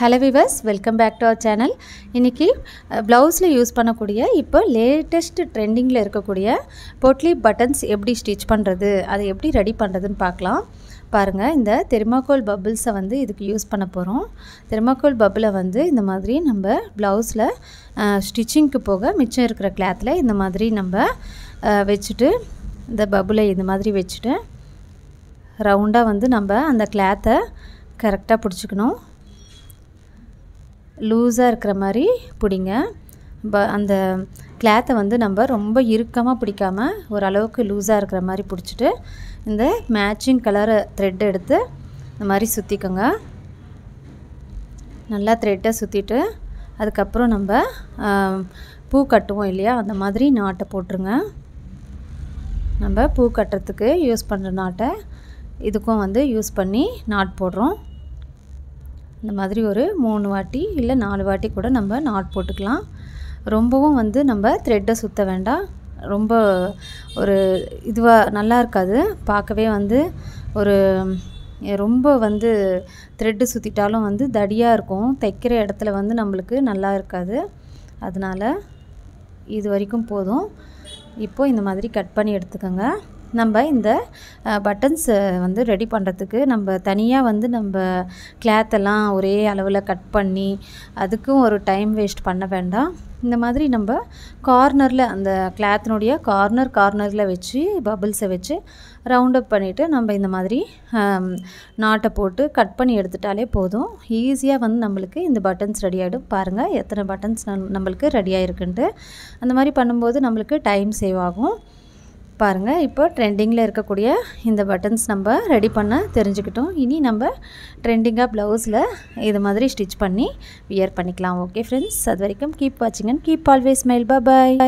hello viewers welcome back to our channel இன்றைக்கி ப்ளவுஸில் use பண்ணக்கூடிய இப்போ லேட்டஸ்ட் ட்ரெண்டிங்கில் இருக்கக்கூடிய பொட்லி பட்டன்ஸ் எப்படி ஸ்டிச் பண்ணுறது அதை எப்படி ரெடி பண்ணுறதுன்னு பார்க்கலாம் பாருங்கள் இந்த தெர்மாக்கோல் பபுள்ஸை வந்து இதுக்கு யூஸ் பண்ண போகிறோம் தெர்மாக்கோல் பபுளை வந்து இந்த மாதிரி நம்ம ப்ளவுஸில் ஸ்டிச்சிங்க்கு போக மிச்சம் இருக்கிற கிளாத்தில் இந்த மாதிரி நம்ம வச்சுட்டு இந்த பபுளை இந்த மாதிரி வச்சுட்டு ரவுண்டாக வந்து நம்ம அந்த கிளாத்தை கரெக்டாக பிடிச்சிக்கணும் லூஸாக இருக்கிற மாதிரி பிடிங்க அந்த கிளாத்தை வந்து நம்ம ரொம்ப இறுக்கமாக பிடிக்காமல் ஓரளவுக்கு லூஸாக இருக்கிற மாதிரி பிடிச்சிட்டு இந்த மேட்சிங் கலரை த்ரெட் எடுத்து இந்த மாதிரி சுற்றிக்கோங்க நல்லா த்ரெட்டை சுற்றிட்டு அதுக்கப்புறம் நம்ம பூ கட்டுவோம் இல்லையா அந்த மாதிரி நாட்டை போட்டுருங்க நம்ம பூ கட்டுறதுக்கு யூஸ் பண்ணுற நாட்டை இதுக்கும் வந்து யூஸ் பண்ணி நாட் போடுறோம் இந்த மாதிரி ஒரு மூணு வாட்டி இல்லை நாலு வாட்டி கூட நம்ம நாட் போட்டுக்கலாம் ரொம்பவும் வந்து நம்ம த்ரெட்டை சுற்ற வேண்டாம் ரொம்ப ஒரு இதுவாக நல்லா இருக்காது பார்க்கவே வந்து ஒரு ரொம்ப வந்து த்ரெட்டு சுற்றிட்டாலும் வந்து தடியாக இருக்கும் தைக்கிற இடத்துல வந்து நம்மளுக்கு நல்லா இருக்காது அதனால் இது வரைக்கும் போதும் இப்போது இந்த மாதிரி கட் பண்ணி எடுத்துக்கோங்க நம்ம இந்த பட்டன்ஸ் வந்து ரெடி பண்ணுறதுக்கு நம்ம தனியாக வந்து நம்ம கிளாத்தெல்லாம் ஒரே அளவில் கட் பண்ணி அதுக்கும் ஒரு டைம் வேஸ்ட் பண்ண வேண்டாம் இந்த மாதிரி நம்ம கார்னரில் அந்த கிளாத்தினுடைய கார்னர் கார்னரில் வச்சு பபிள்ஸை வச்சு ரவுண்டப் பண்ணிவிட்டு நம்ம இந்த மாதிரி நாட்டை போட்டு கட் பண்ணி எடுத்துட்டாலே போதும் ஈஸியாக வந்து நம்மளுக்கு இந்த பட்டன்ஸ் ரெடி ஆகிடும் பாருங்கள் எத்தனை பட்டன்ஸ் நம்மளுக்கு ரெடி ஆகிருக்குன்ட்டு அந்த மாதிரி பண்ணும்போது நம்மளுக்கு டைம் சேவ் ஆகும் பாருங்கள் இப்போ ட்ரெண்டிங்கில் இருக்கக்கூடிய இந்த பட்டன்ஸ் நம்ம ரெடி பண்ண தெரிஞ்சுக்கிட்டோம் இனி நம்ம ட்ரெண்டிங்காக ப்ளவுஸில் இது மாதிரி ஸ்டிச் பண்ணி வியர் பண்ணிக்கலாம் ஓகே ஃப்ரெண்ட்ஸ் அது வரைக்கும் கீப் வாட்சிங் and keep always smile bye